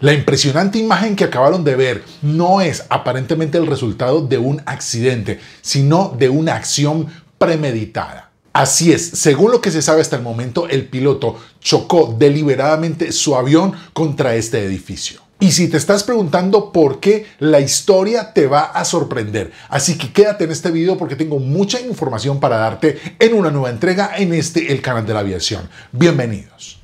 La impresionante imagen que acabaron de ver no es aparentemente el resultado de un accidente, sino de una acción premeditada. Así es, según lo que se sabe hasta el momento, el piloto chocó deliberadamente su avión contra este edificio. Y si te estás preguntando por qué, la historia te va a sorprender. Así que quédate en este video porque tengo mucha información para darte en una nueva entrega en este El Canal de la Aviación. Bienvenidos.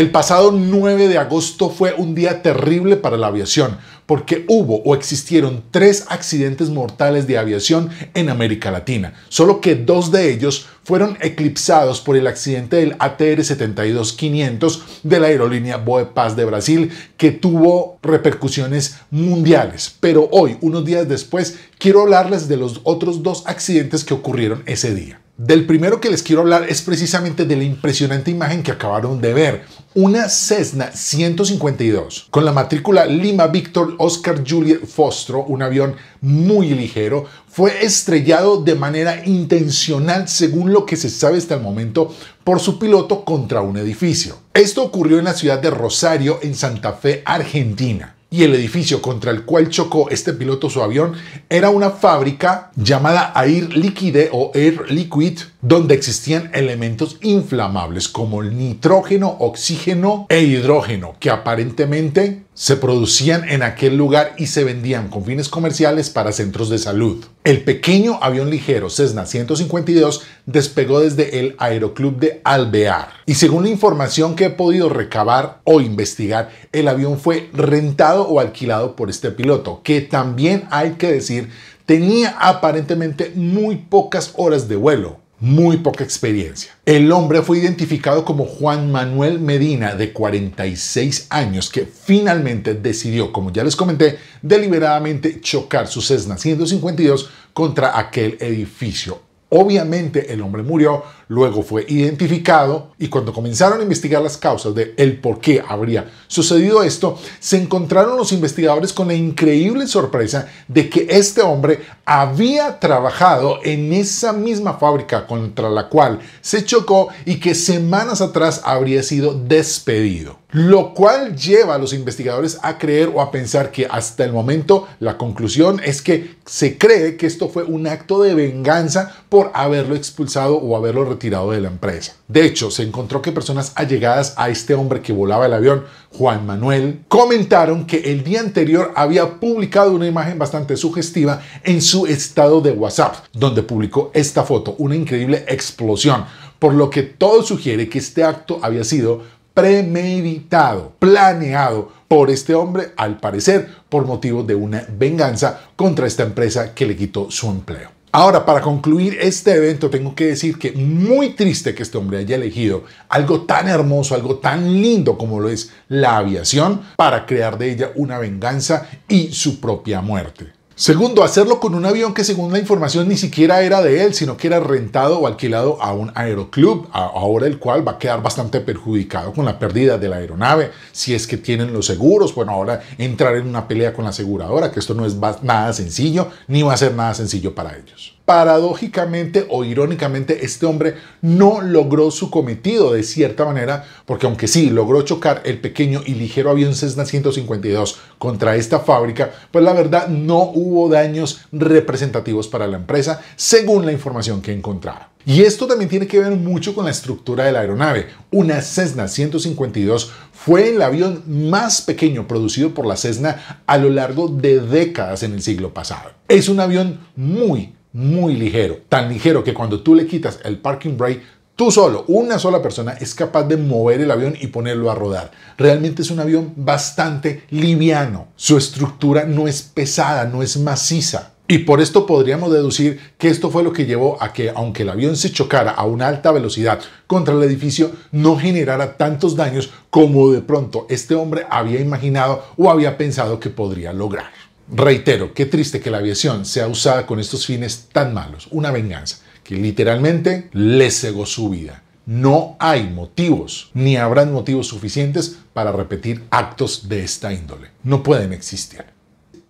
El pasado 9 de agosto fue un día terrible para la aviación, porque hubo o existieron tres accidentes mortales de aviación en América Latina, solo que dos de ellos fueron eclipsados por el accidente del ATR 72-500 de la aerolínea Paz de Brasil, que tuvo repercusiones mundiales. Pero hoy, unos días después, quiero hablarles de los otros dos accidentes que ocurrieron ese día. Del primero que les quiero hablar es precisamente de la impresionante imagen que acabaron de ver. Una Cessna 152 con la matrícula Lima Víctor Oscar Juliet Fostro, un avión muy ligero, fue estrellado de manera intencional según lo que se sabe hasta el momento por su piloto contra un edificio. Esto ocurrió en la ciudad de Rosario, en Santa Fe, Argentina y el edificio contra el cual chocó este piloto su avión era una fábrica llamada Air Liquide o Air Liquid donde existían elementos inflamables como el nitrógeno, oxígeno e hidrógeno, que aparentemente se producían en aquel lugar y se vendían con fines comerciales para centros de salud. El pequeño avión ligero Cessna 152 despegó desde el aeroclub de Alvear y según la información que he podido recabar o investigar, el avión fue rentado o alquilado por este piloto, que también hay que decir tenía aparentemente muy pocas horas de vuelo muy poca experiencia. El hombre fue identificado como Juan Manuel Medina, de 46 años, que finalmente decidió, como ya les comenté, deliberadamente chocar su Cessna 152 contra aquel edificio. Obviamente el hombre murió Luego fue identificado y cuando comenzaron a investigar las causas de el por qué habría sucedido esto, se encontraron los investigadores con la increíble sorpresa de que este hombre había trabajado en esa misma fábrica contra la cual se chocó y que semanas atrás habría sido despedido. Lo cual lleva a los investigadores a creer o a pensar que hasta el momento la conclusión es que se cree que esto fue un acto de venganza por haberlo expulsado o haberlo retirado tirado de la empresa. De hecho, se encontró que personas allegadas a este hombre que volaba el avión, Juan Manuel, comentaron que el día anterior había publicado una imagen bastante sugestiva en su estado de WhatsApp, donde publicó esta foto, una increíble explosión, por lo que todo sugiere que este acto había sido premeditado, planeado por este hombre, al parecer por motivo de una venganza contra esta empresa que le quitó su empleo. Ahora, para concluir este evento, tengo que decir que muy triste que este hombre haya elegido algo tan hermoso, algo tan lindo como lo es la aviación, para crear de ella una venganza y su propia muerte. Segundo, hacerlo con un avión que según la información ni siquiera era de él, sino que era rentado o alquilado a un aeroclub, ahora el cual va a quedar bastante perjudicado con la pérdida de la aeronave, si es que tienen los seguros, bueno, ahora entrar en una pelea con la aseguradora, que esto no es nada sencillo, ni va a ser nada sencillo para ellos paradójicamente o irónicamente, este hombre no logró su cometido de cierta manera, porque aunque sí logró chocar el pequeño y ligero avión Cessna 152 contra esta fábrica, pues la verdad no hubo hubo daños representativos para la empresa, según la información que encontraba Y esto también tiene que ver mucho con la estructura de la aeronave. Una Cessna 152 fue el avión más pequeño producido por la Cessna a lo largo de décadas en el siglo pasado. Es un avión muy, muy ligero. Tan ligero que cuando tú le quitas el parking brake Tú solo, una sola persona es capaz de mover el avión y ponerlo a rodar. Realmente es un avión bastante liviano. Su estructura no es pesada, no es maciza. Y por esto podríamos deducir que esto fue lo que llevó a que, aunque el avión se chocara a una alta velocidad contra el edificio, no generara tantos daños como de pronto este hombre había imaginado o había pensado que podría lograr. Reitero, qué triste que la aviación sea usada con estos fines tan malos, una venganza literalmente le cegó su vida. No hay motivos, ni habrán motivos suficientes para repetir actos de esta índole. No pueden existir.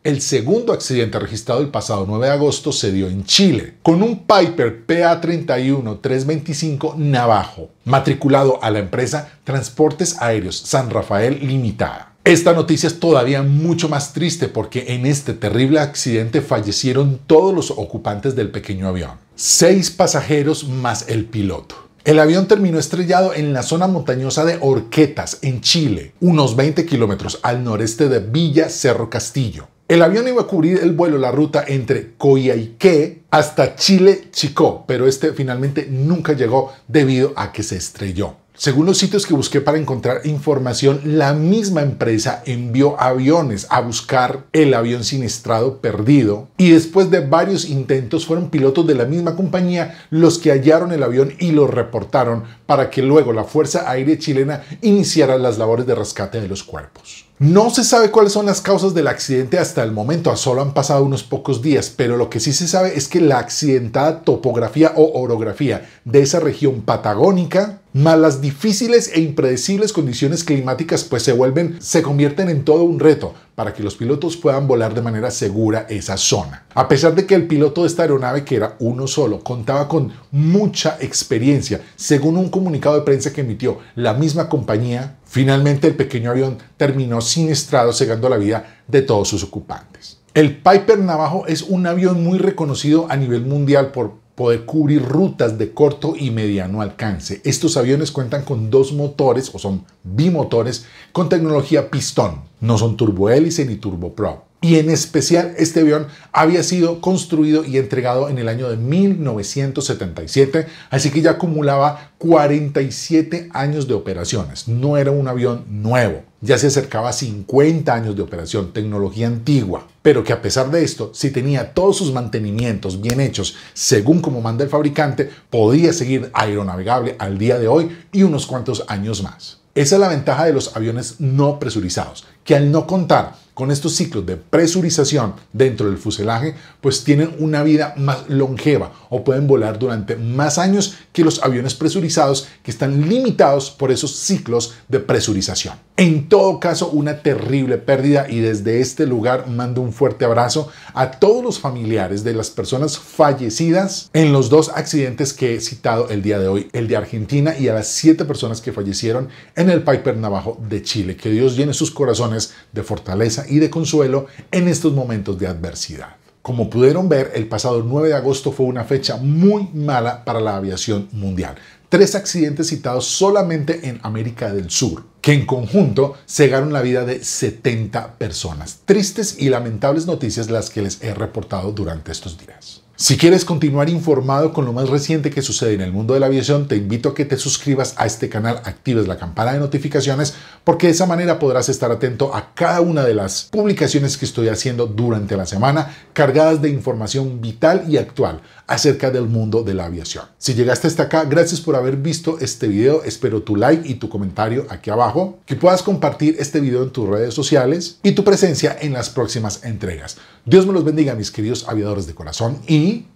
El segundo accidente registrado el pasado 9 de agosto se dio en Chile, con un Piper pa 325 Navajo, matriculado a la empresa Transportes Aéreos San Rafael Limitada. Esta noticia es todavía mucho más triste porque en este terrible accidente fallecieron todos los ocupantes del pequeño avión seis pasajeros más el piloto. El avión terminó estrellado en la zona montañosa de Orquetas, en Chile, unos 20 kilómetros al noreste de Villa Cerro Castillo. El avión iba a cubrir el vuelo la ruta entre Coyhaique hasta Chile Chicó, pero este finalmente nunca llegó debido a que se estrelló. Según los sitios que busqué para encontrar información, la misma empresa envió aviones a buscar el avión siniestrado perdido y después de varios intentos fueron pilotos de la misma compañía los que hallaron el avión y lo reportaron para que luego la Fuerza Aérea Chilena iniciara las labores de rescate de los cuerpos. No se sabe cuáles son las causas del accidente hasta el momento, solo han pasado unos pocos días, pero lo que sí se sabe es que la accidentada topografía o orografía de esa región patagónica, más las difíciles e impredecibles condiciones climáticas, pues se vuelven, se convierten en todo un reto, para que los pilotos puedan volar de manera segura esa zona. A pesar de que el piloto de esta aeronave, que era uno solo, contaba con mucha experiencia, según un comunicado de prensa que emitió la misma compañía, finalmente el pequeño avión terminó sin estrado, cegando la vida de todos sus ocupantes. El Piper Navajo es un avión muy reconocido a nivel mundial por poder cubrir rutas de corto y mediano alcance. Estos aviones cuentan con dos motores o son bimotores con tecnología pistón, no son turbohélice ni turboprop. Y en especial este avión había sido construido y entregado en el año de 1977, así que ya acumulaba 47 años de operaciones. No era un avión nuevo, ya se acercaba a 50 años de operación, tecnología antigua, pero que a pesar de esto, si tenía todos sus mantenimientos bien hechos según como manda el fabricante, podía seguir aeronavegable al día de hoy y unos cuantos años más. Esa es la ventaja de los aviones no presurizados, que al no contar con estos ciclos de presurización dentro del fuselaje, pues tienen una vida más longeva o pueden volar durante más años que los aviones presurizados que están limitados por esos ciclos de presurización. En todo caso, una terrible pérdida y desde este lugar mando un fuerte abrazo a todos los familiares de las personas fallecidas en los dos accidentes que he citado el día de hoy, el de Argentina y a las siete personas que fallecieron en el Piper Navajo de Chile. Que Dios llene sus corazones de fortaleza y de consuelo en estos momentos de adversidad. Como pudieron ver, el pasado 9 de agosto fue una fecha muy mala para la aviación mundial tres accidentes citados solamente en América del Sur, que en conjunto cegaron la vida de 70 personas. Tristes y lamentables noticias las que les he reportado durante estos días. Si quieres continuar informado con lo más reciente que sucede en el mundo de la aviación, te invito a que te suscribas a este canal, actives la campana de notificaciones, porque de esa manera podrás estar atento a cada una de las publicaciones que estoy haciendo durante la semana, cargadas de información vital y actual acerca del mundo de la aviación. Si llegaste hasta acá, gracias por haber visto este video. Espero tu like y tu comentario aquí abajo, que puedas compartir este video en tus redes sociales y tu presencia en las próximas entregas. Dios me los bendiga, mis queridos aviadores de corazón, y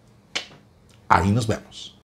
ahí nos vemos.